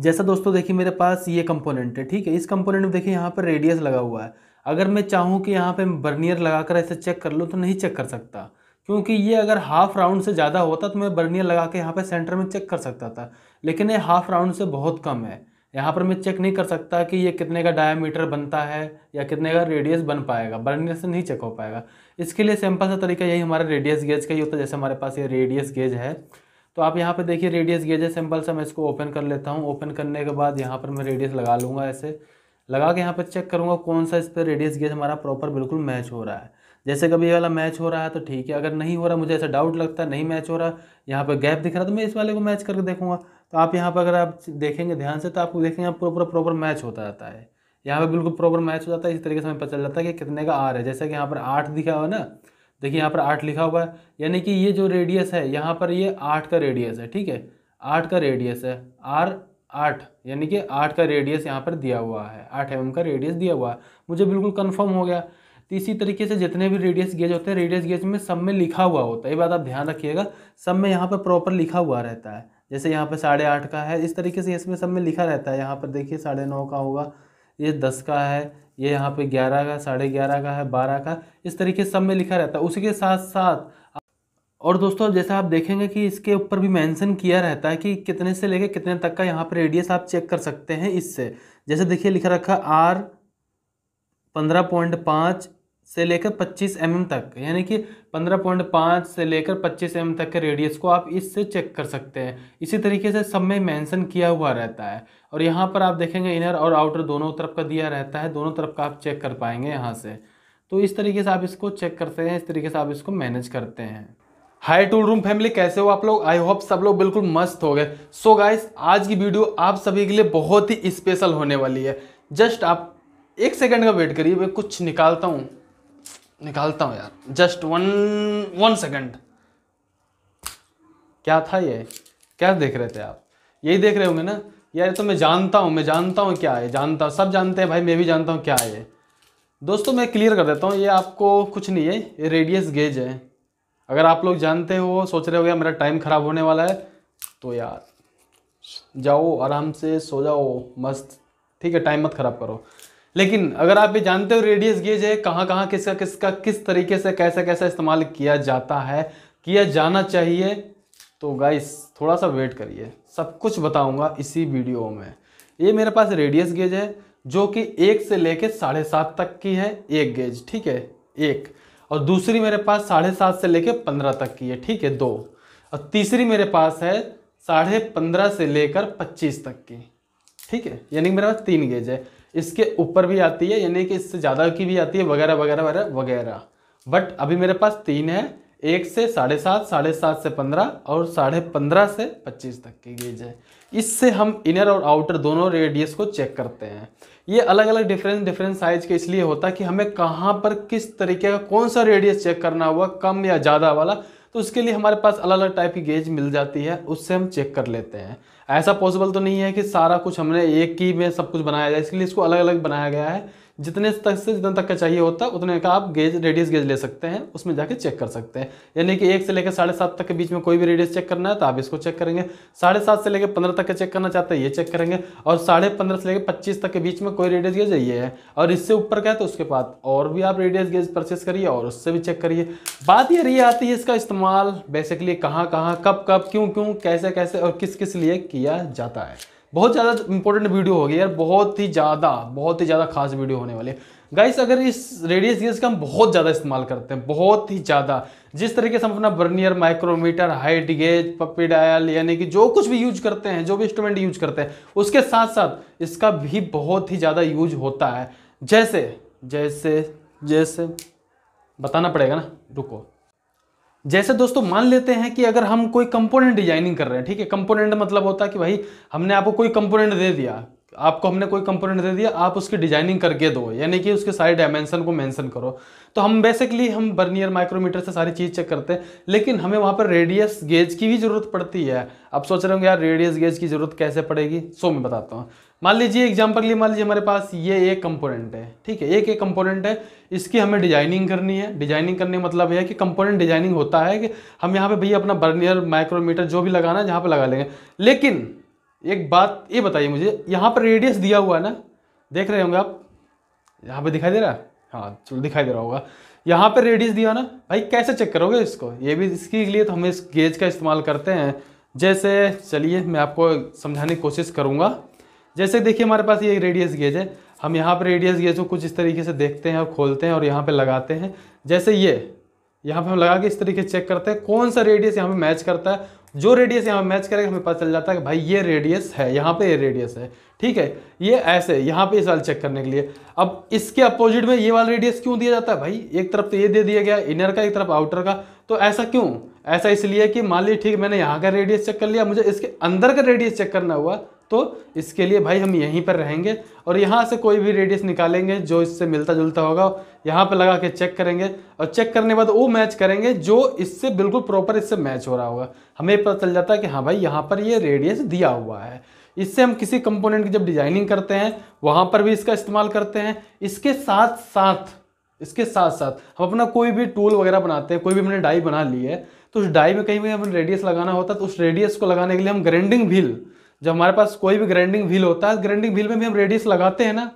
जैसा दोस्तों देखिए मेरे पास ये कंपोनेंट है ठीक है इस कंपोनेंट में देखिए यहाँ पर रेडियस लगा हुआ है अगर मैं चाहूँ कि यहाँ पे बर्नियर लगाकर ऐसे चेक कर लूँ तो नहीं चेक कर सकता क्योंकि ये अगर हाफ राउंड से ज़्यादा होता तो मैं बर्नियर लगा के यहाँ पर सेंटर में चेक कर सकता था लेकिन ये हाफ राउंड से बहुत कम है यहाँ पर मैं चेक नहीं कर सकता कि ये कितने का डायमीटर बनता है या कितने का रेडियस बन पाएगा बर्नियर से नहीं चेक हो पाएगा इसके लिए सिंपल सा तरीका यही हमारा रेडियस गेज का ही होता है जैसे हमारे पास ये रेडियस गेज है तो आप यहाँ पे देखिए रेडियस गेज है सिंपल सा मैं इसको ओपन कर लेता हूँ ओपन करने के बाद यहाँ पर मैं रेडियस लगा लूँगा ऐसे लगा के यहाँ पर चेक करूँगा कौन सा इस पर रेडियस गेज हमारा प्रॉपर बिल्कुल मैच हो रहा है जैसे कभी ये वाला मैच हो रहा है तो ठीक है अगर नहीं हो रहा मुझे ऐसा डाउट लगता है नहीं मैच हो रहा यहाँ पर गैप दिख रहा तो मैं इस वाले को मैच करके देखूँगा तो आप यहाँ पर अगर आप देखेंगे ध्यान से तो आपको देखेंगे आप पूरा प्रॉपर मैच होता रहता है यहाँ पर बिल्कुल प्रॉपर मैच हो जाता है इस तरीके से हमें पता चल जाता है कि कितने का आर है जैसा कि यहाँ पर आठ दिखा हुआ ना देखिए यहाँ पर आठ लिखा हुआ है यानी कि ये जो रेडियस है यहाँ पर ये आठ का रेडियस है ठीक है आठ का रेडियस है आर आठ यानी कि आठ का रेडियस यहाँ पर दिया हुआ है आठ एम का रेडियस दिया हुआ है मुझे बिल्कुल कन्फर्म हो गया तो इसी तरीके से जितने भी रेडियस गेज होते हैं रेडियस गेज में सब में लिखा हुआ होता है ये बात आप ध्यान रखिएगा सब में यहाँ पर प्रॉपर लिखा हुआ रहता है जैसे यहाँ पर साढ़े आठ का है इस तरीके से इसमें सब में लिखा रहता है यहाँ पर देखिए साढ़े नौ का होगा ये दस का है ये यहाँ पे ग्यारह का साढ़े ग्यारह का है बारह का इस तरीके सब में लिखा रहता है उसी के साथ साथ और दोस्तों जैसा आप देखेंगे कि इसके ऊपर भी मेंशन किया रहता है कि कितने से लेके कितने तक का यहाँ पर रेडियस आप चेक कर सकते हैं इससे जैसे देखिए लिखा रखा आर पंद्रह पॉइंट पाँच से लेकर 25 एम तक यानी कि 15.5 से लेकर 25 एम तक के रेडियस को आप इससे चेक कर सकते हैं इसी तरीके से सब में मेंशन किया हुआ रहता है और यहाँ पर आप देखेंगे इनर और आउटर दोनों तरफ का दिया रहता है दोनों तरफ का आप चेक कर पाएंगे यहाँ से तो इस तरीके से आप इसको चेक करते हैं इस तरीके से आप इसको मैनेज करते हैं हाई टूल रूम फैमिली कैसे हो आप लोग आई होप सब लोग बिल्कुल मस्त हो गए सो so गाइस आज की वीडियो आप सभी के लिए बहुत ही स्पेशल होने वाली है जस्ट आप एक सेकंड का वेट करिए मैं कुछ निकालता हूँ निकालता हूँ यार जस्ट वन वन सेकेंड क्या था ये क्या देख रहे थे आप यही देख रहे होंगे ना यार तो मैं जानता हूँ मैं जानता हूँ क्या है जानता हूँ सब जानते हैं भाई मैं भी जानता हूँ क्या है दोस्तों मैं क्लियर कर देता हूँ ये आपको कुछ नहीं है ये रेडियस गेज है अगर आप लोग जानते हो सोच रहे हो यार मेरा टाइम ख़राब होने वाला है तो यार जाओ आराम से सो जाओ मस्त ठीक है टाइम मत ख़राब करो लेकिन अगर आप ये जानते हो रेडियस गेज है कहाँ कहाँ किसका किसका किस तरीके से कैसा कैसा इस्तेमाल किया जाता है किया जाना चाहिए तो गाइस थोड़ा सा वेट करिए सब कुछ बताऊंगा इसी वीडियो में ये मेरे पास रेडियस गेज है जो कि एक से लेके साढ़े सात तक की है एक गेज ठीक है एक और दूसरी मेरे पास साढ़े सात से लेके पंद्रह तक की है ठीक है दो और तीसरी मेरे पास है साढ़े पंद्रह से लेकर पच्चीस तक की ठीक है यानी मेरे पास तीन गेज है इसके ऊपर भी आती है यानी कि इससे ज़्यादा की भी आती है वगैरह वगैरह वगैरह वगैरह बट अभी मेरे पास तीन है एक से साढ़े सात साढ़े सात से पंद्रह और साढ़े पंद्रह से पच्चीस तक की गेज है इससे हम इनर और आउटर दोनों रेडियस को चेक करते हैं ये अलग अलग डिफरेंस डिफरेंस साइज के इसलिए होता है कि हमें कहाँ पर किस तरीके का कौन सा रेडियस चेक करना हुआ कम या ज़्यादा वाला तो उसके लिए हमारे पास अलग अलग टाइप की गेज मिल जाती है उससे हम चेक कर लेते हैं ऐसा पॉसिबल तो नहीं है कि सारा कुछ हमने एक ही में सब कुछ बनाया जाए इसलिए इसको अलग अलग बनाया गया है जितने तक से जितने तक का चाहिए होता है उतने का आप गेज रेडियस गेज ले सकते हैं उसमें जाके चेक कर सकते हैं यानी कि एक से लेकर साढ़े सात तक के बीच में कोई भी रेडियस चेक करना है तो आप इसको चेक करेंगे साढ़े सात से लेकर पंद्रह तक का चेक करना चाहते हैं ये चेक करेंगे और साढ़े पंद्रह से लेकर पच्चीस तक के बीच में कोई रेडियस गेज ये है और इससे ऊपर का है तो उसके बाद और भी आप रेडियस गेज परचेस करिए और उससे भी चेक करिए बात ये रही आती है इसका इस्तेमाल बेसिकली कहाँ कहाँ कब कब क्यों क्यों कैसे कैसे और किस किस लिए किया जाता है बहुत ज़्यादा इंपॉर्टेंट वीडियो होगी यार बहुत ही ज़्यादा बहुत ही ज़्यादा खास वीडियो होने वाली है गाइस अगर इस रेडियस गेज का हम बहुत ज़्यादा इस्तेमाल करते हैं बहुत ही ज़्यादा जिस तरीके से हम अपना बर्नियर माइक्रोमीटर हाइट गेज पप्पी डायल यानी कि जो कुछ भी यूज करते हैं जो भी इंस्ट्रूमेंट यूज करते हैं उसके साथ साथ इसका भी बहुत ही ज़्यादा यूज होता है जैसे जैसे जैसे बताना पड़ेगा ना रुको जैसे दोस्तों मान लेते हैं कि अगर हम कोई कंपोनेंट डिजाइनिंग कर रहे हैं ठीक है कंपोनेंट मतलब होता है कि भाई हमने आपको कोई कंपोनेंट दे दिया आपको हमने कोई कंपोनेंट दे दिया आप उसकी डिजाइनिंग करके दो यानी कि उसके सारे डायमेंशन को मेंशन करो तो हम बेसिकली हम बर्नियर माइक्रोमीटर से सारी चीज़ चेक करते हैं लेकिन हमें वहाँ पर रेडियस गेज की भी ज़रूरत पड़ती है आप सोच रहे होंगे यार रेडियस गेज की ज़रूरत कैसे पड़ेगी सो मैं बताता हूँ मान लीजिए एग्जाम्पल लिए मान लीजिए हमारे पास ये एक कंपोनेंट है ठीक है एक एक कंपोनेंट है इसकी हमें डिजाइनिंग करनी है डिजाइनिंग करने का मतलब है कि कंपोनेंट डिजाइनिंग होता है कि हम यहाँ पे भैया अपना बर्नियर माइक्रोमीटर जो भी लगाना है जहाँ पे लगा लेंगे लेकिन एक बात ये बताइए मुझे यहाँ पर रेडियस दिया हुआ है ना देख रहे होंगे आप यहाँ पे दिखाई दे रहा है हाँ चलो दिखाई दे रहा होगा यहाँ पर रेडियस दिया ना भाई कैसे चेक करोगे इसको ये भी इसके लिए तो हम इस गेज का इस्तेमाल करते हैं जैसे चलिए मैं आपको समझाने की कोशिश करूँगा जैसे देखिए हमारे पास ये रेडियस गेज है हम यहाँ पर रेडियस गेज को कुछ इस तरीके से देखते हैं और खोलते हैं और यहाँ पर लगाते हैं जैसे ये यहाँ पर हम लगा के इस तरीके से चेक करते हैं कौन सा रेडियस यहाँ पर मैच करता है जो रेडियस यहाँ मैच करेगा हमें पता चल जाता है कि भाई ये रेडियस है यहाँ पे ये रेडियस है ठीक है ये ऐसे यहाँ पे इस वाले चेक करने के लिए अब इसके अपोजिट में ये वाला रेडियस क्यों दिया जाता है भाई एक तरफ तो ये दे दिया गया इनर का एक तरफ आउटर का तो ऐसा क्यों ऐसा इसलिए कि मान लीजिए ठीक मैंने यहाँ का रेडियस चेक कर लिया मुझे इसके अंदर का रेडियस चेक करना हुआ तो इसके लिए भाई हम यहीं पर रहेंगे और यहाँ से कोई भी रेडियस निकालेंगे जो इससे मिलता जुलता होगा यहाँ पर लगा के चेक करेंगे और चेक करने के बाद वो मैच करेंगे जो इससे बिल्कुल प्रॉपर इससे मैच हो रहा होगा हमें पता चल जाता है कि हाँ भाई यहाँ पर ये रेडियस दिया हुआ है इससे हम किसी कंपोनेंट की जब डिजाइनिंग करते हैं वहाँ पर भी इसका इस्तेमाल करते हैं इसके साथ साथ इसके साथ साथ हम अपना कोई भी टूल वगैरह बनाते हैं कोई भी हमने डाई बना ली है तो उस डाई में कहीं भी हमें रेडियस लगाना होता है तो उस रेडियस को लगाने के लिए हम ग्राइंडिंग व्हील जब हमारे पास कोई भी ग्राइंडिंग व्हील होता है ग्राइंडिंग व्हील में भी हम रेडियस लगाते हैं ना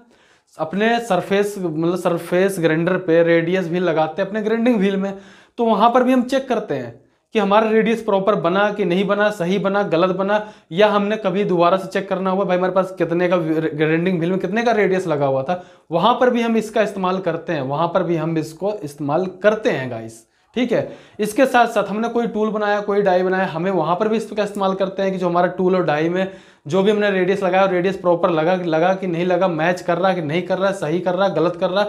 अपने सरफेस मतलब सरफेस ग्राइंडर पे रेडियस भी लगाते हैं अपने ग्राइंडिंग व्हील में तो वहाँ पर भी हम चेक करते हैं कि हमारा रेडियस प्रॉपर बना कि नहीं बना सही बना गलत बना या हमने कभी दोबारा से चेक करना हुआ भाई हमारे पास कितने का ग्राइंडिंग व्हील में कितने का रेडियस लगा हुआ था वहाँ पर भी हम इसका इस्तेमाल करते हैं वहाँ पर भी हम इसको इस्तेमाल करते हैं गाइस ठीक है इसके साथ साथ हमने कोई टूल बनाया कोई डाई बनाया हमें वहाँ पर भी इसका इस्तेमाल करते हैं कि जो हमारा टूल और डाई में जो भी हमने रेडियस लगाया और रेडियस प्रॉपर लगा लगा कि नहीं लगा मैच कर रहा कि नहीं कर रहा सही कर रहा गलत कर रहा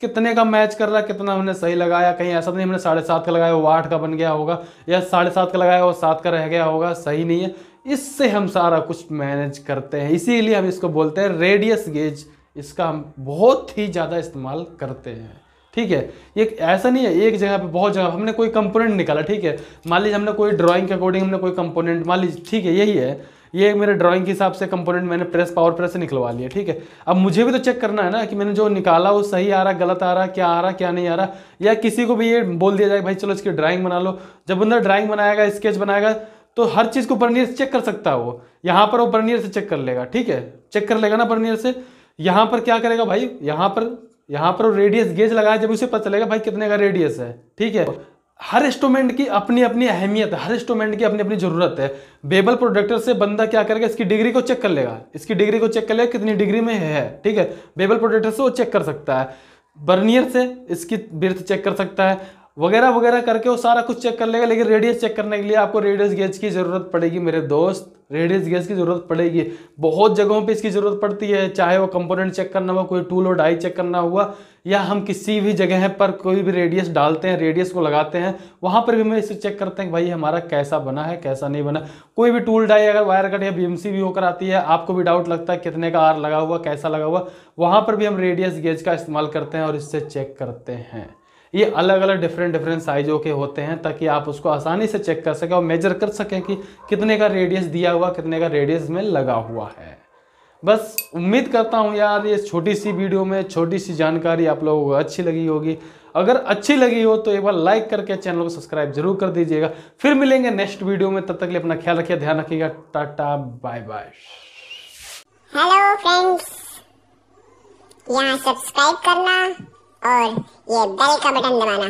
कितने का मैच कर रहा कितना हमने सही लगाया कहीं ऐसा तो नहीं हमने साढ़े सात का लगाया वो आठ का बन गया होगा या साढ़े सात का लगाया वो सात का रह गया होगा सही नहीं है इससे हम सारा कुछ मैनेज करते हैं इसीलिए हम इसको बोलते हैं रेडियस गेज इसका हम बहुत ही ज़्यादा इस्तेमाल करते हैं ठीक है ये ऐसा नहीं है एक जगह पे बहुत जगह हमने कोई कंपोनेंट निकाला ठीक है मान लीजिए हमने कोई ड्राइंग के अकॉर्डिंग हमने कोई कंपोनेंट मान लीजिए ठीक है यही है ये मेरे ड्राइंग के हिसाब से कंपोनेंट मैंने प्रेस पावर प्रेस से निकलवा लिया ठीक है अब मुझे भी तो चेक करना है ना कि मैंने जो निकाला वो सही आ रहा गलत आ रहा क्या आ रहा क्या नहीं आ रहा या किसी को भी ये बोल दिया जाए भाई चलो इसकी ड्राइंग बना लो जब बंदा ड्राइंग बनाएगा स्केच बनाएगा तो हर चीज़ को बर्नियर से चेक कर सकता है वो यहाँ पर वो बर्नियर से चेक कर लेगा ठीक है चेक कर लेगा ना बर्नियर से यहाँ पर क्या करेगा भाई यहाँ पर यहाँ पर रेडियस गेज लगाया जब उसे पता चलेगा भाई कितने का रेडियस है ठीक है हर इंस्ट्रूमेंट की अपनी अपनी अहमियत है हर इंस्ट्रूमेंट की अपनी अपनी ज़रूरत है बेबल प्रोडक्टर से बंदा क्या करेगा इसकी डिग्री को चेक कर लेगा इसकी डिग्री को चेक कर लेगा कितनी डिग्री में है ठीक है बेबल प्रोडक्टर से वो चेक कर सकता है बर्नियर से इसकी बिर्थ चेक कर सकता है वगैरह वगैरह करके वो सारा कुछ चेक कर लेगा लेकिन रेडियस चेक करने के लिए आपको रेडियस गेज की ज़रूरत पड़ेगी मेरे दोस्त रेडियस गेज की ज़रूरत पड़ेगी बहुत जगहों पे इसकी ज़रूरत पड़ती है चाहे वो कंपोनेंट चेक करना हुआ कोई टूल और डाई चेक करना हुआ या हम किसी भी जगह पर कोई भी रेडियस डालते हैं रेडियस को लगाते हैं वहाँ पर भी हम इसे चेक करते हैं भाई हमारा कैसा बना है कैसा नहीं बना कोई भी टूल डाई अगर वायर कट या बी भी होकर आती है आपको भी डाउट लगता है कितने का आर लगा हुआ कैसा लगा हुआ वहाँ पर भी हम रेडियस गेज का इस्तेमाल करते हैं और इससे चेक करते हैं ये अलग अलग डिफरेंट डिफरेंट साइज़ों के होते हैं ताकि आप उसको आसानी से चेक कर सकें और मेजर कर सकें कि कितने का रेडियस दिया हुआ कितने का रेडियस में लगा हुआ है बस उम्मीद करता हूँ यार ये छोटी सी वीडियो में छोटी सी जानकारी आप लोगों को अच्छी लगी होगी अगर अच्छी लगी हो तो एक बार लाइक करके चैनल को सब्सक्राइब जरूर कर दीजिएगा फिर मिलेंगे नेक्स्ट वीडियो में तब तक लिए अपना ख्याल रखिए ध्यान रखिएगा tata bye bye hello friends यहाँ सब्सक्राइब करना और ये बेल का बटन दबाना